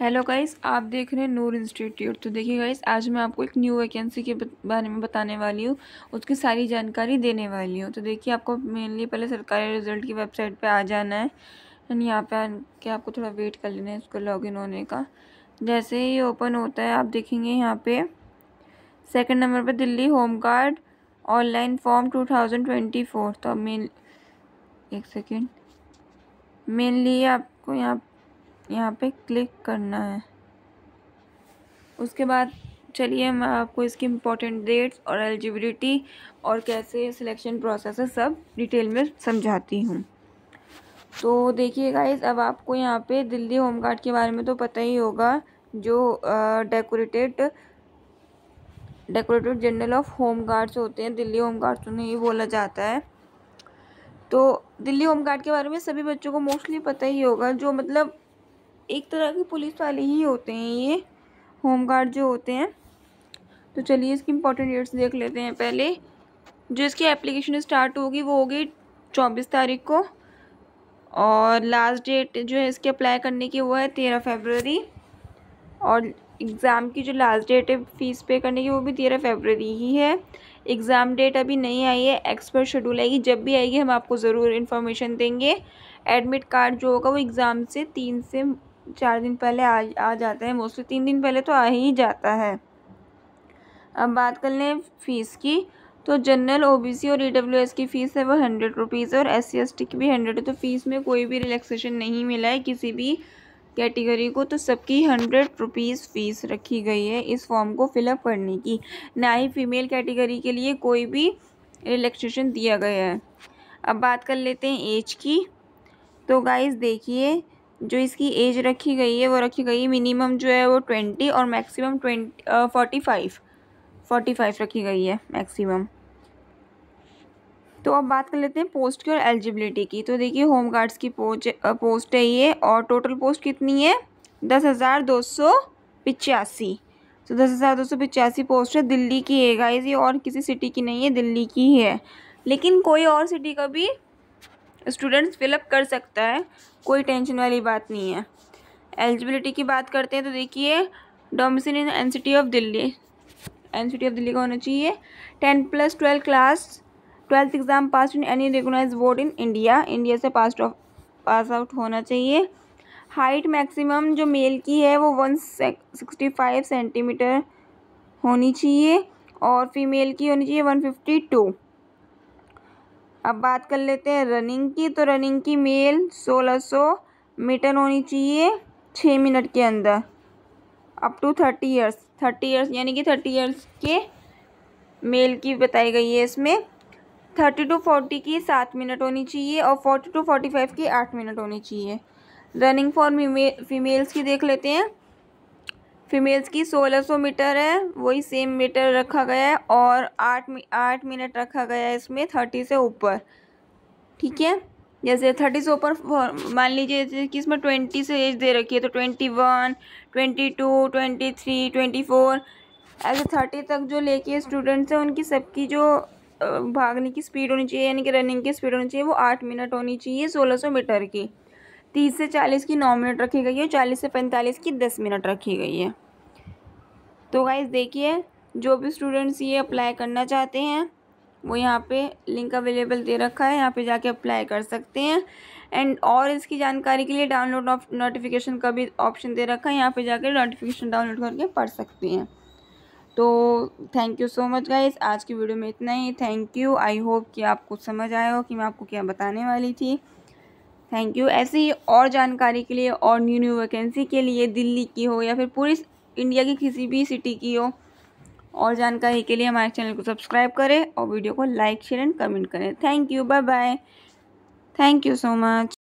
hello guys आप देख रहे हैं नूर इंस्टीट्यूट तो देखिए गाइस आज मैं आपको एक न्यू वैकेंसी के बारे में बताने वाली हूँ उसकी सारी जानकारी देने वाली हूँ तो देखिए आपको मेनली पहले सरकारी रिजल्ट की वेबसाइट पे आ जाना है एंड यहाँ पे आके आपको थोड़ा वेट कर लेना है इसको लॉगिन होने का जैसे ही ओपन होता है आप देखेंगे यहाँ पर सेकेंड नंबर पर Delhi home guard online form two तो मेन एक सेकेंड मेनली आपको यहाँ यहाँ पे क्लिक करना है उसके बाद चलिए मैं आपको इसकी इम्पोर्टेंट डेट्स और एलिजिबिलिटी और कैसे सिलेक्शन प्रोसेस है सब डिटेल में समझाती हूँ तो देखिए गाइज अब आपको यहाँ पे दिल्ली होम गार्ड के बारे में तो पता ही होगा जो decorated decorated general of home guards होते हैं दिल्ली होम गार्ड्स उन्हें तो ही बोला जाता है तो दिल्ली होम गार्ड के बारे में सभी बच्चों को मोस्टली पता ही होगा जो मतलब एक तरह के पुलिस वाले ही होते हैं ये होम गार्ड जो होते हैं तो चलिए इसकी इम्पोर्टेंट डेट्स देख लेते हैं पहले जो इसकी एप्लीकेशन स्टार्ट होगी वो होगी चौबीस तारीख को और लास्ट डेट जो है इसके अप्लाई करने की वो है तेरह फेबररी और एग्ज़ाम की जो लास्ट डेट है फ़ीस पे करने की वो भी तेरह फेबररी ही है एग्ज़ाम डेट अभी नहीं आई है एक्सपर्ट शेड्यूल आएगी जब भी आएगी हम आपको ज़रूर इन्फॉर्मेशन देंगे एडमिट कार्ड जो होगा वो एग्ज़ाम से तीन से चार दिन पहले आ आ जाता है मोस्टली तीन दिन पहले तो आ ही जाता है अब बात कर लें फ़ीस की तो जनरल ओबीसी और ईडब्ल्यूएस e एस की फ़ीस है वो हंड्रेड रुपीज़ और एस सी की भी हंड्रेड है तो फ़ीस में कोई भी रिलैक्सेशन नहीं मिला है किसी भी कैटेगरी को तो सबकी हंड्रेड रुपीज़ फ़ीस रखी गई है इस फॉर्म को फिलअप करने की ना ही फीमेल कैटेगरी के लिए कोई भी रिलैक्सेशन दिया गया है अब बात कर लेते हैं एज की तो गाइज देखिए जो इसकी एज रखी गई है वो रखी गई है मिनिमम जो है वो ट्वेंटी और maximum twenty forty five forty five रखी गई है मैक्सिमम तो अब बात कर लेते हैं पोस्ट की और एलिजिबिलिटी की तो देखिए होम गार्ड्स की पोस्ट पोस्ट है ये और टोटल पोस्ट कितनी है दस हज़ार दो सौ पिचासी तो दस हज़ार दो सौ पिचासी पोस्ट है दिल्ली की है गाइज ये और किसी सिटी की नहीं है दिल्ली की ही है लेकिन कोई और सिटी का भी स्टूडेंट्स फिलअप कर सकता है कोई टेंशन वाली बात नहीं है एलिजिबिलिटी की बात करते हैं तो देखिए domicile in N city of Delhi N city of Delhi का होना चाहिए ten plus twelve class twelfth exam pass in any recognise board in India India से पास ऑफ पास आउट होना चाहिए हाइट मैक्सिमम जो मेल की है वो वन सिक्सटी फाइव सेंटीमीटर होनी चाहिए और फीमेल की होनी चाहिए वन फिफ्टी टू अब बात कर लेते हैं रनिंग की तो रनिंग की मेल 1600 मीटर होनी चाहिए छः मिनट के अंदर up to thirty years thirty years यानी कि थर्टी ईयर्स के मेल की बताई गई है इसमें थर्टी टू फोर्टी की सात मिनट होनी चाहिए और फोर्टी टू फोर्टी फाइव की आठ मिनट होनी चाहिए रनिंग फॉर फीमेल्स की देख लेते हैं फीमेल्स की 1600 मीटर है वही सेम मीटर रखा गया है और आठ आठ मिनट रखा गया है इसमें थर्टी से ऊपर ठीक है जैसे थर्टी से ऊपर मान लीजिए जैसे कि इसमें ट्वेंटी से एज दे रखी है तो twenty one twenty two twenty three twenty four ऐसे थर्टी तक जो लेके स्टूडेंट्स हैं उनकी सबकी जो भागने की स्पीड होनी चाहिए यानी कि रनिंग की स्पीड होनी चाहिए वो आठ मिनट होनी चाहिए सोलह सौ मीटर की तीस से चालीस की नौ मिनट रखी गई है चालीस से पैंतालीस की दस मिनट रखी गई है तो गाइज देखिए जो भी स्टूडेंट्स ये अप्लाई करना चाहते हैं वो यहाँ पे लिंक अवेलेबल दे रखा है यहाँ पे जाके अप्लाई कर सकते हैं एंड और इसकी जानकारी के लिए डाउनलोड ऑफ नोटिफिकेशन का भी ऑप्शन दे रखा है यहाँ पे जाके नोटिफिकेशन डाउनलोड करके पढ़ सकते हैं तो thank you so much guys आज की वीडियो में इतना ही थैंक यू आई होप कि आपको समझ आया हो कि मैं आपको क्या बताने वाली थी थैंक यू ऐसे ही और जानकारी के लिए और न्यू न्यू वैकेंसी के लिए दिल्ली की हो या फिर पूरी इंडिया की किसी भी सिटी की हो और जानकारी के लिए हमारे चैनल को सब्सक्राइब करें और वीडियो को लाइक शेयर एंड कमेंट करें thank you bye bye thank you so much